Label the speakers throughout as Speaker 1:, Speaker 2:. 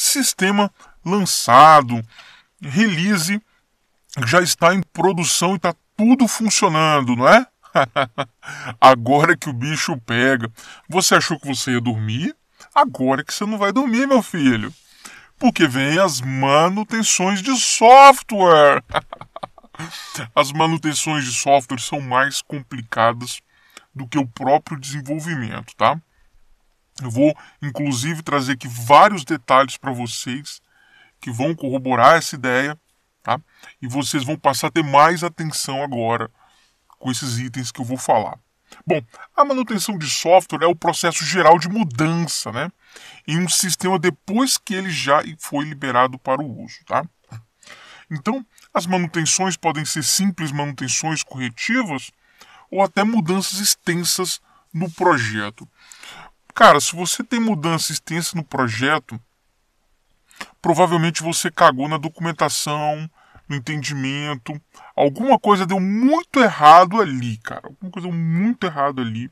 Speaker 1: sistema lançado, release já está em produção e está tudo funcionando, não é? Agora que o bicho pega. Você achou que você ia dormir? Agora que você não vai dormir, meu filho. Porque vem as manutenções de software. As manutenções de software são mais complicadas do que o próprio desenvolvimento, tá? Eu vou, inclusive, trazer aqui vários detalhes para vocês que vão corroborar essa ideia, tá? E vocês vão passar a ter mais atenção agora com esses itens que eu vou falar. Bom, a manutenção de software é o processo geral de mudança, né? Em um sistema depois que ele já foi liberado para o uso, tá? Então, as manutenções podem ser simples manutenções corretivas ou até mudanças extensas no projeto. Cara, se você tem mudança extensa no projeto, provavelmente você cagou na documentação, no entendimento. Alguma coisa deu muito errado ali, cara. Alguma coisa deu muito errado ali.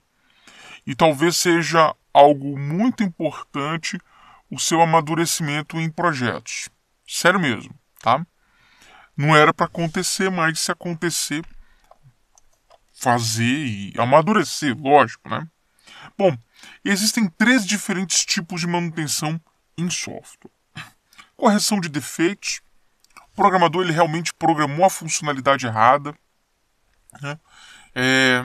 Speaker 1: E talvez seja algo muito importante o seu amadurecimento em projetos. Sério mesmo, tá? Não era para acontecer, mas se acontecer, fazer e amadurecer, lógico, né? Bom, e existem três diferentes tipos de manutenção em software. Correção de defeitos. O programador ele realmente programou a funcionalidade errada. Né? É,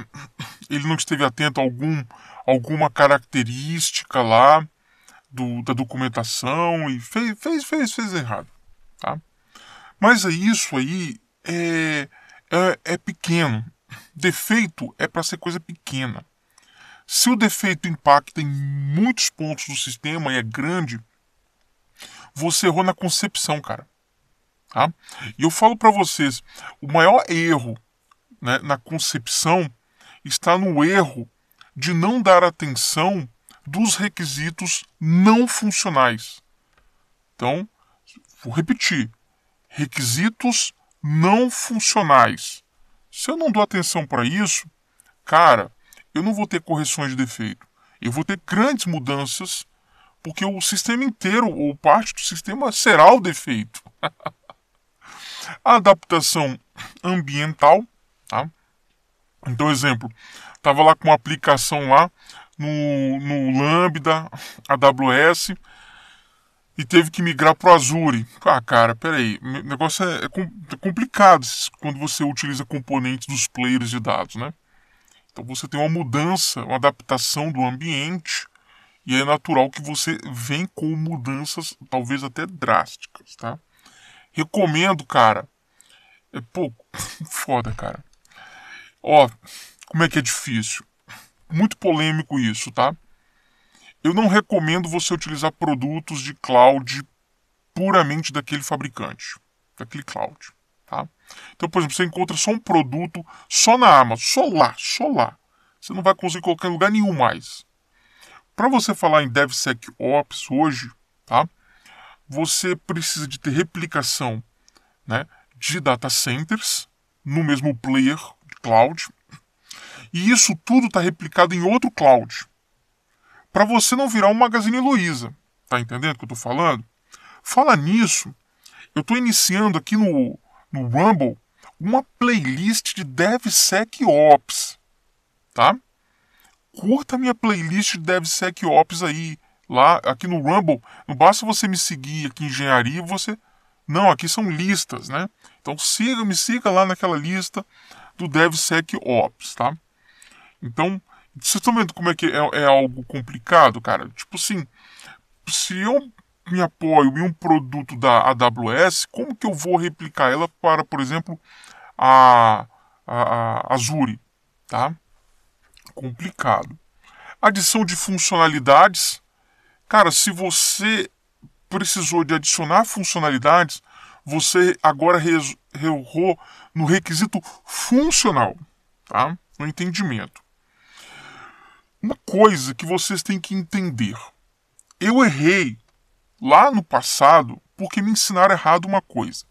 Speaker 1: ele não esteve atento a algum, alguma característica lá do, da documentação e fez, fez, fez, fez errado. Tá? Mas é isso aí é, é, é pequeno. Defeito é para ser coisa pequena. Se o defeito impacta em muitos pontos do sistema e é grande, você errou na concepção, cara. Tá? E eu falo para vocês, o maior erro né, na concepção está no erro de não dar atenção dos requisitos não funcionais. Então, vou repetir: requisitos não funcionais. Se eu não dou atenção para isso, cara, eu não vou ter correções de defeito. Eu vou ter grandes mudanças, porque o sistema inteiro, ou parte do sistema, será o defeito. a adaptação ambiental, tá? Então, exemplo, estava lá com uma aplicação lá no, no Lambda, AWS, e teve que migrar para o Azure. Ah, cara, peraí, o negócio é, é, é complicado quando você utiliza componentes dos players de dados, né? Então você tem uma mudança, uma adaptação do ambiente, e é natural que você venha com mudanças, talvez até drásticas, tá? Recomendo, cara. É pouco. Foda, cara. Ó, como é que é difícil. Muito polêmico isso, tá? Eu não recomendo você utilizar produtos de cloud puramente daquele fabricante, daquele cloud. Então, por exemplo, você encontra só um produto só na Amazon, só lá, só lá. Você não vai conseguir colocar em lugar nenhum mais. Para você falar em DevSecOps hoje, tá? Você precisa de ter replicação, né, de data centers no mesmo player de cloud. E isso tudo está replicado em outro cloud. Para você não virar um Magazine Luiza, tá entendendo o que eu estou falando? Fala nisso. Eu estou iniciando aqui no no Rumble uma playlist de DevSecOps, tá? Curta a minha playlist de DevSecOps aí, lá aqui no Rumble. Não basta você me seguir aqui em engenharia, você não, aqui são listas, né? Então siga, me siga lá naquela lista do DevSecOps, tá? Então, vocês estão vendo como é que é, é algo complicado, cara? Tipo assim, se eu me apoio em um produto da AWS, como que eu vou replicar ela para, por exemplo, a, a, a Azure? Tá? Complicado. Adição de funcionalidades. Cara, se você precisou de adicionar funcionalidades, você agora errou no requisito funcional, tá? no entendimento. Uma coisa que vocês têm que entender. Eu errei lá no passado porque me ensinaram errado uma coisa.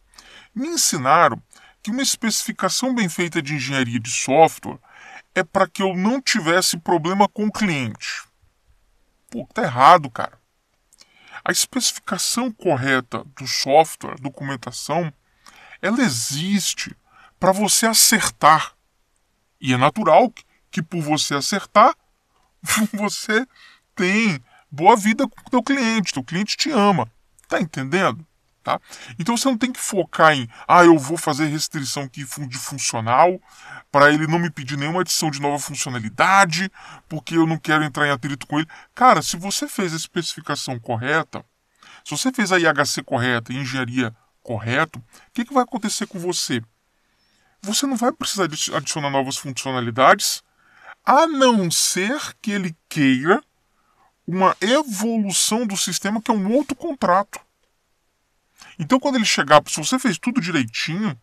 Speaker 1: Me ensinaram que uma especificação bem feita de engenharia de software é para que eu não tivesse problema com o cliente. Pô, tá errado, cara. A especificação correta do software, documentação, ela existe para você acertar. E é natural que, que por você acertar, você tem boa vida com o teu cliente, teu cliente te ama. Tá entendendo? Tá? Então você não tem que focar em, ah, eu vou fazer restrição aqui de funcional para ele não me pedir nenhuma adição de nova funcionalidade, porque eu não quero entrar em atrito com ele. Cara, se você fez a especificação correta, se você fez a IHC correta, a engenharia correta, o que, que vai acontecer com você? Você não vai precisar adicionar novas funcionalidades, a não ser que ele queira uma evolução do sistema que é um outro contrato. Então, quando ele chegar, se você fez tudo direitinho,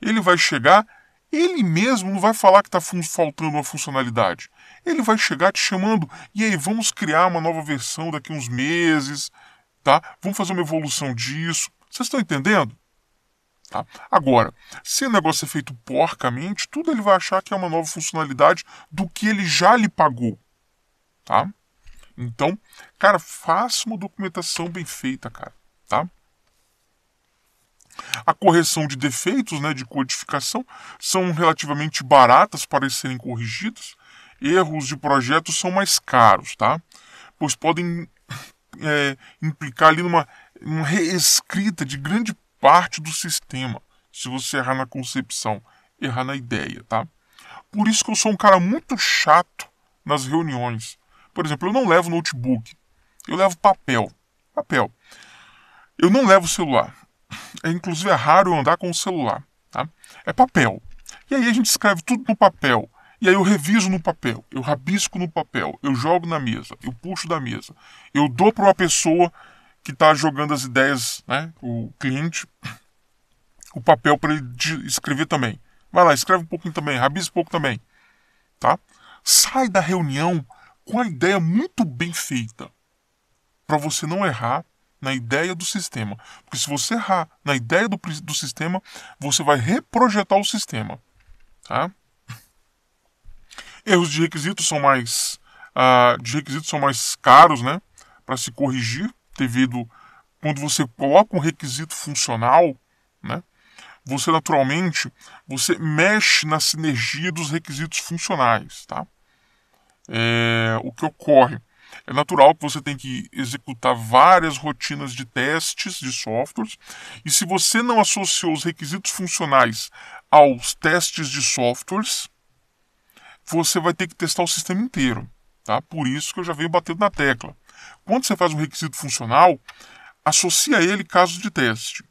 Speaker 1: ele vai chegar, ele mesmo não vai falar que está faltando uma funcionalidade. Ele vai chegar te chamando, e aí vamos criar uma nova versão daqui uns meses, tá? Vamos fazer uma evolução disso. Vocês estão entendendo? Tá? Agora, se o negócio é feito porcamente, tudo ele vai achar que é uma nova funcionalidade do que ele já lhe pagou. Tá? Então, cara, faça uma documentação bem feita, cara, tá? A correção de defeitos né, de codificação são relativamente baratas para serem corrigidos. Erros de projetos são mais caros, tá? Pois podem é, implicar ali numa, numa reescrita de grande parte do sistema. Se você errar na concepção, errar na ideia, tá? Por isso que eu sou um cara muito chato nas reuniões. Por exemplo, eu não levo notebook, eu levo papel. Papel. Eu não levo celular. É, inclusive é raro eu andar com o celular. Tá? É papel. E aí a gente escreve tudo no papel. E aí eu reviso no papel, eu rabisco no papel, eu jogo na mesa, eu puxo da mesa, eu dou para uma pessoa que está jogando as ideias, né, o cliente, o papel para ele escrever também. Vai lá, escreve um pouquinho também, rabisca um pouco também, tá? Sai da reunião com a ideia muito bem feita para você não errar na ideia do sistema. Porque se você errar na ideia do, do sistema, você vai reprojetar o sistema. Tá? Erros de requisitos são mais uh, de requisitos são mais caros, né, para se corrigir, devido quando você coloca um requisito funcional, né, você naturalmente você mexe na sinergia dos requisitos funcionais, tá? é, o que ocorre. É natural que você tem que executar várias rotinas de testes de softwares, e se você não associou os requisitos funcionais aos testes de softwares, você vai ter que testar o sistema inteiro. Tá? Por isso que eu já venho batendo na tecla. Quando você faz um requisito funcional, associa ele caso de teste.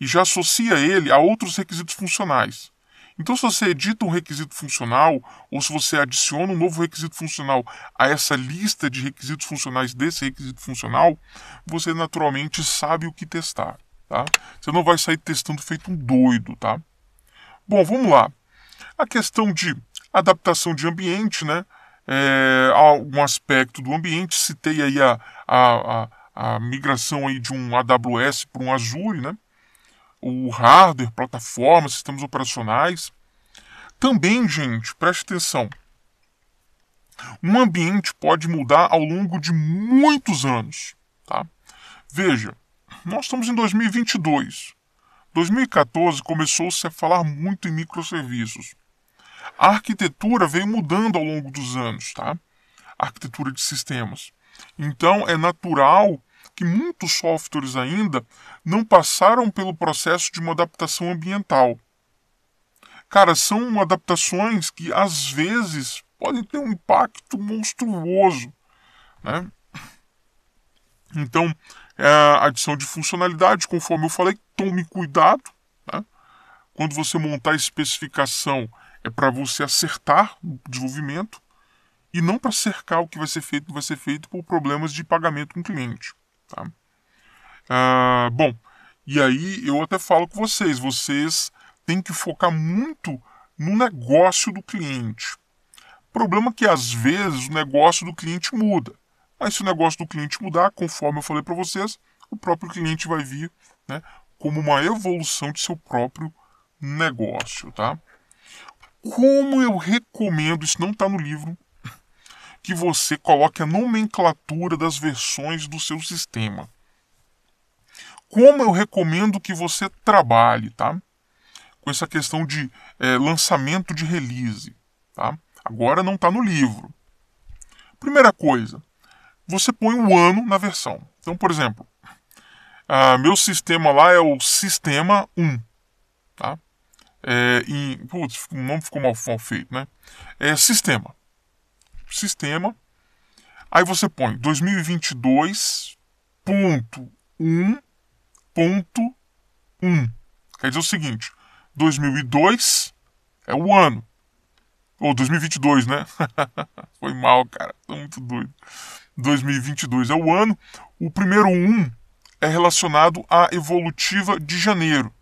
Speaker 1: E já associa ele a outros requisitos funcionais. Então, se você edita um requisito funcional, ou se você adiciona um novo requisito funcional a essa lista de requisitos funcionais desse requisito funcional, você naturalmente sabe o que testar. Tá? Você não vai sair testando feito um doido. Tá? Bom, vamos lá. A questão de adaptação de ambiente, né? É, algum aspecto do ambiente, citei aí a, a, a a migração aí de um AWS para um Azure, né? o hardware, plataformas, sistemas operacionais. Também, gente, preste atenção. Um ambiente pode mudar ao longo de muitos anos, tá? Veja, nós estamos em 2022. 2014 começou-se a falar muito em microserviços. A arquitetura veio mudando ao longo dos anos, tá? A arquitetura de sistemas. Então é natural que muitos softwares ainda não passaram pelo processo de uma adaptação ambiental. Cara, são adaptações que às vezes podem ter um impacto monstruoso. Né? Então, é a adição de funcionalidade, conforme eu falei, tome cuidado. Né? Quando você montar a especificação, é para você acertar o desenvolvimento e não para cercar o que vai ser feito, vai ser feito por problemas de pagamento com o cliente. Tá? Ah, bom, e aí eu até falo com vocês, vocês têm que focar muito no negócio do cliente. problema que às vezes o negócio do cliente muda. Mas se o negócio do cliente mudar, conforme eu falei para vocês, o próprio cliente vai vir né, como uma evolução de seu próprio negócio. Tá? Como eu recomendo, isso não está no livro, que você coloque a nomenclatura das versões do seu sistema. Como eu recomendo que você trabalhe, tá? Com essa questão de é, lançamento de release, tá? Agora não está no livro. Primeira coisa, você põe o um ano na versão. Então, por exemplo, meu sistema lá é o Sistema 1. Tá? É, em, putz, o nome ficou mal, mal feito, né? É Sistema sistema. Aí você põe 2022.1.1. Quer dizer o seguinte: 2002 é o ano. Ou 2022, né? Foi mal, cara. Tô muito doido. 2022 é o ano. O primeiro 1 é relacionado à evolutiva de janeiro.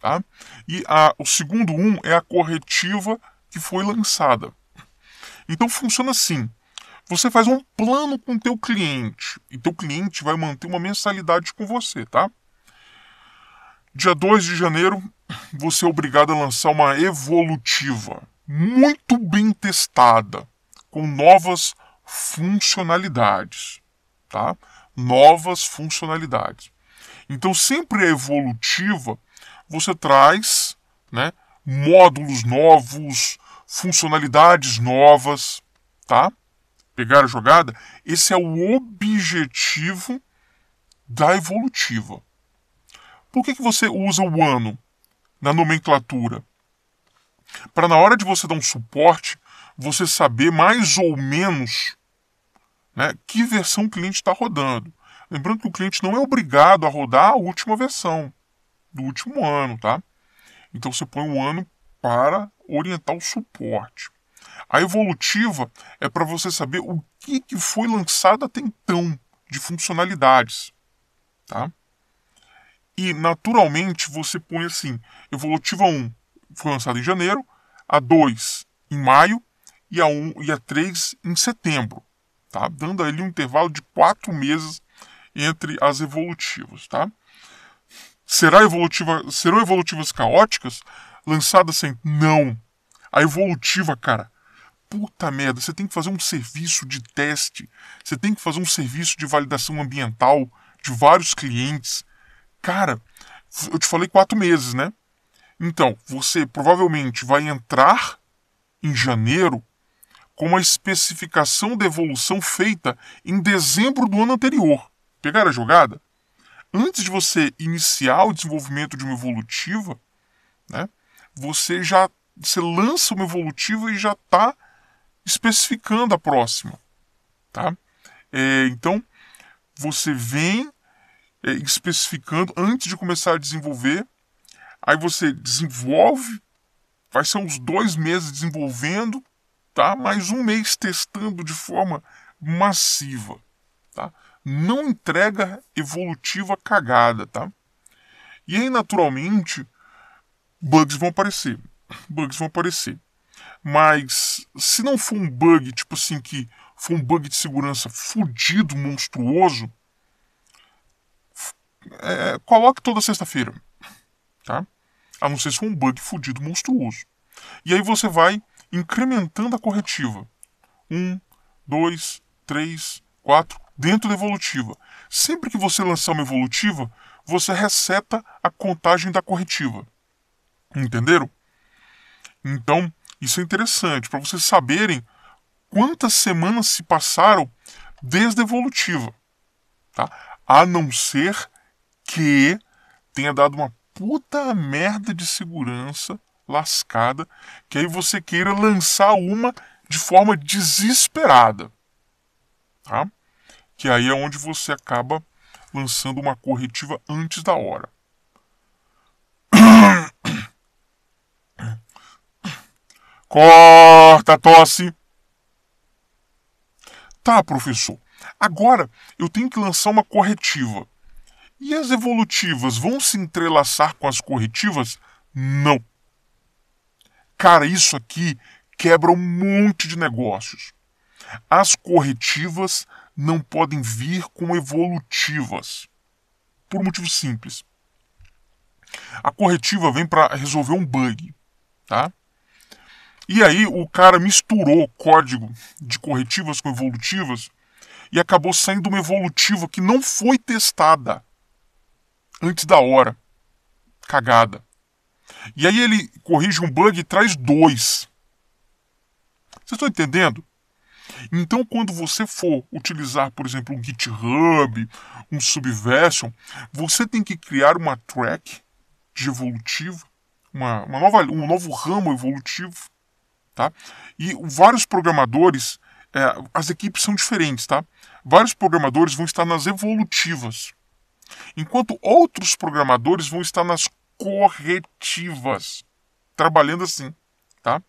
Speaker 1: Tá? E a, o segundo 1 é a corretiva que foi lançada. Então funciona assim. Você faz um plano com o teu cliente e teu cliente vai manter uma mensalidade com você, tá? Dia 2 de janeiro, você é obrigado a lançar uma evolutiva muito bem testada, com novas funcionalidades, tá? Novas funcionalidades. Então, sempre a evolutiva, você traz, né, módulos novos, funcionalidades novas, tá? Pegar a jogada, esse é o objetivo da evolutiva. Por que, que você usa o ano na nomenclatura? Para na hora de você dar um suporte, você saber mais ou menos né, que versão o cliente está rodando. Lembrando que o cliente não é obrigado a rodar a última versão do último ano, tá? Então você põe um ano para orientar o suporte. A evolutiva é para você saber o que, que foi lançado até então de funcionalidades. Tá? E naturalmente você põe assim: evolutiva 1 foi lançada em janeiro, a 2 em maio e a, 1, e a 3 em setembro. Tá? Dando ali um intervalo de 4 meses entre as evolutivas. Tá? Será evolutiva, serão evolutivas caóticas? lançada sem. Não! A evolutiva, cara. Puta merda, você tem que fazer um serviço de teste, você tem que fazer um serviço de validação ambiental de vários clientes. Cara, eu te falei quatro meses, né? Então, você provavelmente vai entrar em janeiro com a especificação da evolução feita em dezembro do ano anterior. Pegaram a jogada? Antes de você iniciar o desenvolvimento de uma evolutiva, né? você já você lança uma evolutiva e já está especificando a próxima. Tá? É, então, você vem é, especificando antes de começar a desenvolver, aí você desenvolve, vai ser uns dois meses desenvolvendo, tá? mais um mês testando de forma massiva. Tá? Não entrega evolutiva cagada. Tá? E aí, naturalmente, bugs vão aparecer. Bugs vão aparecer. Mas se não for um bug, tipo assim, que for um bug de segurança fudido, monstruoso, é, é, coloque toda sexta-feira. Tá? A não ser se for um bug fudido, monstruoso. E aí você vai incrementando a corretiva. Um, dois, três, quatro, dentro da evolutiva. Sempre que você lançar uma evolutiva, você reseta a contagem da corretiva. Entenderam? Então, isso é interessante para vocês saberem quantas semanas se passaram desde a evolutiva. Tá? A não ser que tenha dado uma puta merda de segurança lascada, que aí você queira lançar uma de forma desesperada. Tá? Que aí é onde você acaba lançando uma corretiva antes da hora. Corta a tosse. Tá, professor. Agora eu tenho que lançar uma corretiva. E as evolutivas vão se entrelaçar com as corretivas? Não. Cara, isso aqui quebra um monte de negócios. As corretivas não podem vir com evolutivas. Por um motivo simples. A corretiva vem para resolver um bug, tá? E aí o cara misturou código de corretivas com evolutivas e acabou saindo uma evolutiva que não foi testada antes da hora. Cagada. E aí ele corrige um bug e traz dois. Vocês estão entendendo? Então, quando você for utilizar, por exemplo, um GitHub, um Subversion, você tem que criar uma track de evolutiva uma, uma nova, um novo ramo evolutivo, Tá? E vários programadores, é, as equipes são diferentes, tá? Vários programadores vão estar nas evolutivas, enquanto outros programadores vão estar nas corretivas, trabalhando assim, tá?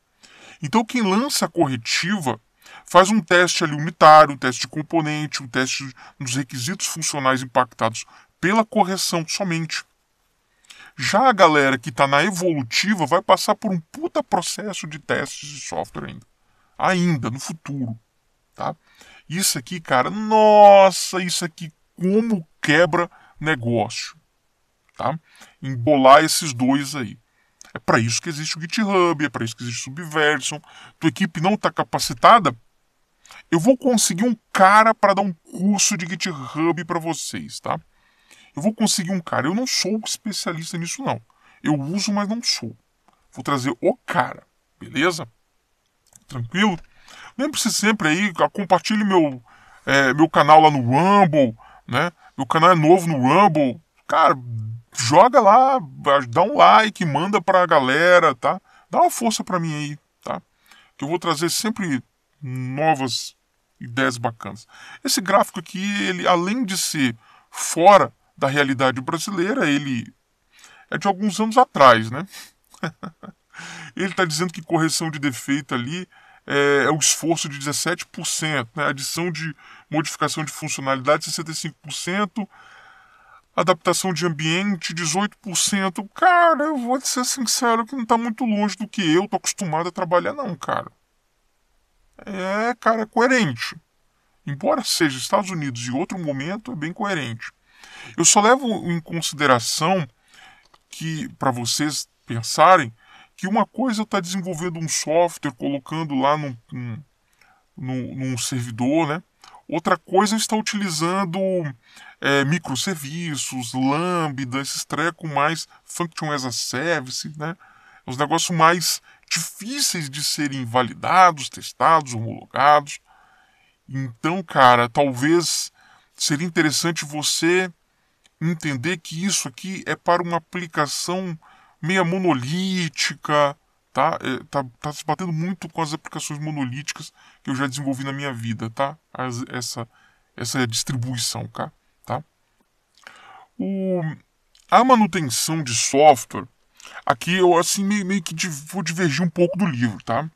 Speaker 1: Então quem lança a corretiva faz um teste ali unitário, um teste de componente, um teste nos requisitos funcionais impactados pela correção somente. Já a galera que está na evolutiva vai passar por um puta processo de testes de software ainda. Ainda, no futuro. Tá? Isso aqui, cara, nossa, isso aqui como quebra negócio. Tá? Embolar esses dois aí. É para isso que existe o GitHub, é para isso que existe o Subversion. Tua equipe não está capacitada? Eu vou conseguir um cara para dar um curso de GitHub para vocês, tá? Eu vou conseguir um cara. Eu não sou especialista nisso, não. Eu uso, mas não sou. Vou trazer o cara. Beleza? Tranquilo? Lembre-se sempre aí, compartilhe meu, é, meu canal lá no Rumble, né? Meu canal é novo no Rumble. Cara, joga lá, dá um like, manda pra galera, tá? Dá uma força pra mim aí, tá? Que eu vou trazer sempre novas ideias bacanas. Esse gráfico aqui, ele além de ser fora da realidade brasileira, ele é de alguns anos atrás, né? ele está dizendo que correção de defeito ali é, é o esforço de 17%, né? adição de modificação de funcionalidade 65%, adaptação de ambiente 18%. Cara, eu vou ser sincero que não está muito longe do que eu tô acostumado a trabalhar não, cara. É, cara, é coerente. Embora seja Estados Unidos e outro momento, é bem coerente. Eu só levo em consideração que, para vocês pensarem, que uma coisa é está desenvolvendo um software, colocando lá num, num, num servidor, né? Outra coisa é está utilizando é, microserviços, Lambda, esses trecos mais Function as a Service, né? Os negócios mais difíceis de serem validados, testados, homologados. Então, cara, talvez seria interessante você entender que isso aqui é para uma aplicação meia monolítica, tá? É, tá, tá se batendo muito com as aplicações monolíticas que eu já desenvolvi na minha vida, tá? As, essa, essa é distribuição, cá, tá? O, a manutenção de software, aqui eu assim meio, meio que vou divergir um pouco do livro, tá?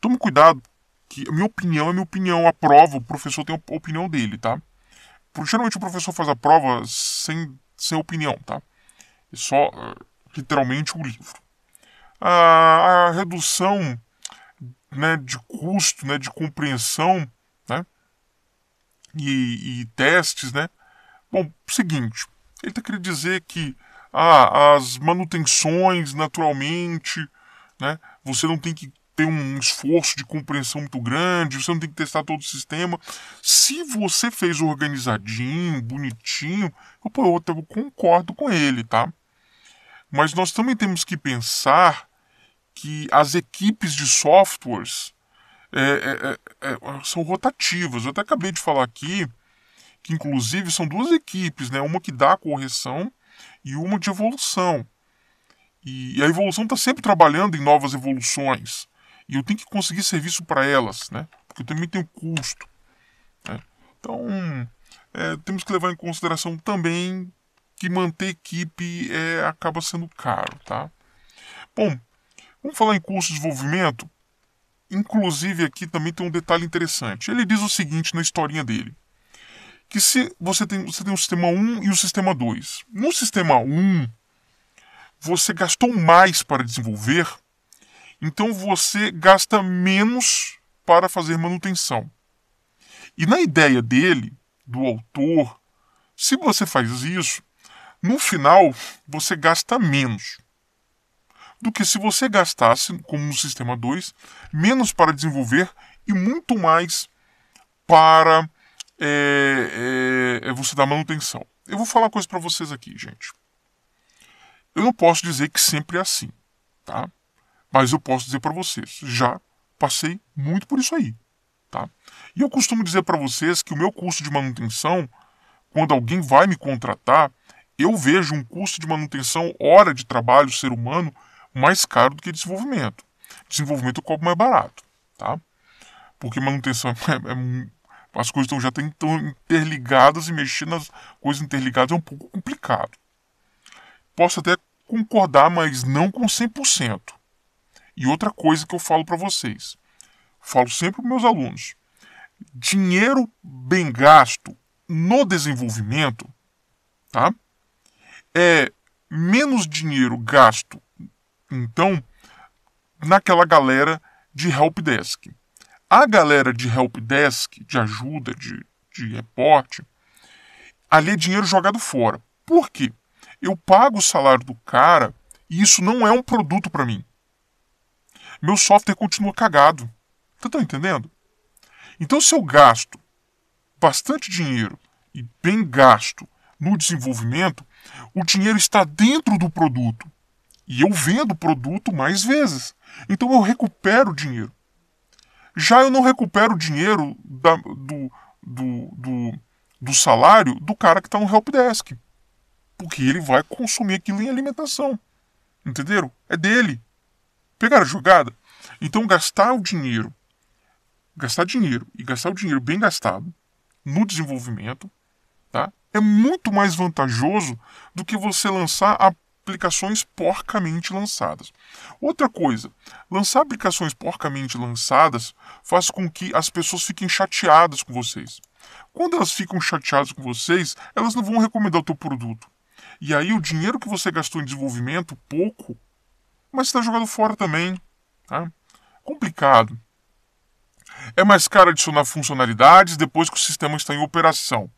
Speaker 1: Tome cuidado, que a minha opinião é minha opinião, aprovo, o professor tem a opinião dele, tá? Porque geralmente o professor faz a prova sem, sem opinião, tá? E é só é, literalmente o livro. A, a redução né, de custo, né, de compreensão, né? E, e testes, né? Bom, seguinte, ele está querendo dizer que ah, as manutenções naturalmente, né? Você não tem que ter um esforço de compreensão muito grande, você não tem que testar todo o sistema. Se você fez organizadinho, bonitinho, eu, pô, eu concordo com ele, tá? Mas nós também temos que pensar que as equipes de softwares é, é, é, é, são rotativas. Eu até acabei de falar aqui que, inclusive, são duas equipes, né? Uma que dá correção e uma de evolução. E a evolução está sempre trabalhando em novas evoluções. E eu tenho que conseguir serviço para elas, né? Porque eu também tenho custo. Né? Então, é, temos que levar em consideração também que manter equipe é, acaba sendo caro, tá? Bom, vamos falar em curso de desenvolvimento. Inclusive aqui também tem um detalhe interessante. Ele diz o seguinte na historinha dele. Que se você tem, você tem o sistema 1 e o sistema 2. No sistema 1, você gastou mais para desenvolver então você gasta menos para fazer manutenção. E na ideia dele, do autor, se você faz isso, no final você gasta menos do que se você gastasse, como no sistema 2, menos para desenvolver e muito mais para é, é, é, você dar manutenção. Eu vou falar uma coisa para vocês aqui, gente. Eu não posso dizer que sempre é assim, tá? Mas eu posso dizer para vocês, já passei muito por isso aí. Tá? E eu costumo dizer para vocês que o meu custo de manutenção, quando alguém vai me contratar, eu vejo um custo de manutenção, hora de trabalho, ser humano, mais caro do que desenvolvimento. Desenvolvimento eu cobro mais barato, tá? Porque manutenção é, é, as coisas estão, já estão interligadas e mexer nas coisas interligadas é um pouco complicado. Posso até concordar, mas não com 100%. E outra coisa que eu falo para vocês, falo sempre para meus alunos, dinheiro bem gasto no desenvolvimento, tá? É menos dinheiro gasto, então, naquela galera de helpdesk. A galera de helpdesk, de ajuda, de, de reporte, ali é dinheiro jogado fora. Por quê? Eu pago o salário do cara e isso não é um produto para mim meu software continua cagado. Tá, está entendendo? Então, se eu gasto bastante dinheiro e bem gasto no desenvolvimento, o dinheiro está dentro do produto e eu vendo o produto mais vezes. Então, eu recupero o dinheiro. Já eu não recupero o dinheiro da, do, do, do, do salário do cara que está no helpdesk. Porque ele vai consumir aquilo em alimentação. Entenderam? É dele pegar a jogada? Então, gastar o dinheiro, gastar dinheiro e gastar o dinheiro bem gastado no desenvolvimento, tá? É muito mais vantajoso do que você lançar aplicações porcamente lançadas. Outra coisa, lançar aplicações porcamente lançadas faz com que as pessoas fiquem chateadas com vocês. Quando elas ficam chateadas com vocês, elas não vão recomendar o teu produto. E aí o dinheiro que você gastou em desenvolvimento, pouco, mas está jogado fora também. Tá? Complicado. É mais caro adicionar funcionalidades depois que o sistema está em operação.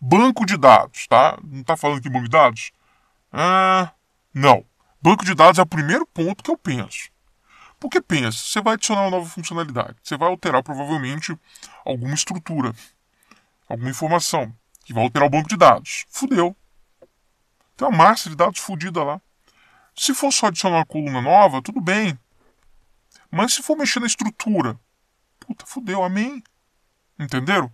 Speaker 1: Banco de dados, tá? Não está falando que banco de dados? Ah, não. Banco de dados é o primeiro ponto que eu penso. Porque pensa, você vai adicionar uma nova funcionalidade, você vai alterar provavelmente alguma estrutura, alguma informação, que vai alterar o banco de dados. Fudeu. Tem uma massa de dados fodida lá. Se for só adicionar uma coluna nova, tudo bem. Mas se for mexer na estrutura, puta, fudeu, amém. Entenderam?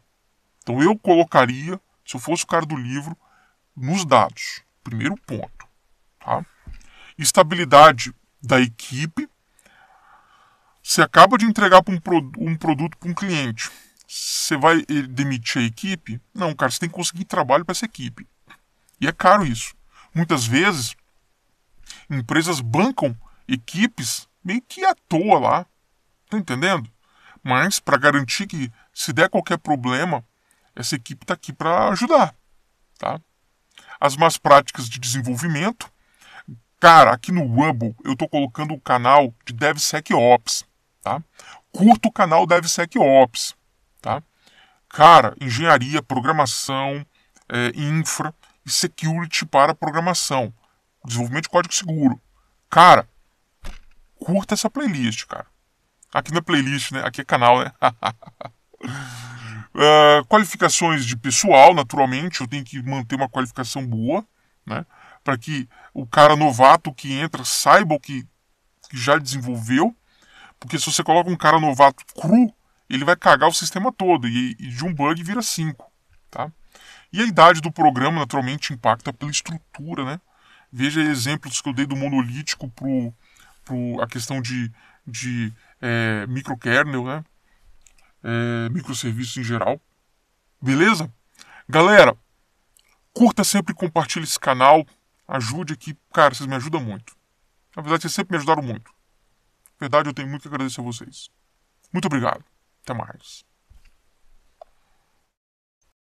Speaker 1: Então eu colocaria, se eu fosse o cara do livro, nos dados. Primeiro ponto. Tá? Estabilidade da equipe. Você acaba de entregar um, pro, um produto para um cliente. Você vai eh, demitir a equipe? Não, cara, você tem que conseguir trabalho para essa equipe. E é caro isso. Muitas vezes Empresas bancam equipes meio que à toa lá. Tá entendendo? Mas para garantir que se der qualquer problema, essa equipe está aqui para ajudar. Tá? As más práticas de desenvolvimento. Cara, aqui no Wubble eu estou colocando o canal de DevSecOps. Tá? Curta o canal DevSecOps. Tá? Cara, engenharia, programação, é, infra e security para programação desenvolvimento de código seguro. Cara, curta essa playlist, cara. Aqui na é playlist, né? Aqui é canal, né? uh, qualificações de pessoal, naturalmente, eu tenho que manter uma qualificação boa, né? Para que o cara novato que entra saiba o que, que já desenvolveu. Porque se você coloca um cara novato cru, ele vai cagar o sistema todo e, e de um bug vira cinco, tá? E a idade do programa naturalmente impacta pela estrutura, né? Veja exemplos que eu dei do monolítico pro, pro a questão de, de é, microkernel, né? É, microserviços em geral. Beleza? Galera, curta sempre, compartilhe esse canal, ajude aqui. Cara, vocês me ajudam muito. Na verdade, vocês sempre me ajudaram muito. Na verdade, eu tenho muito que agradecer a vocês. Muito obrigado. Até mais.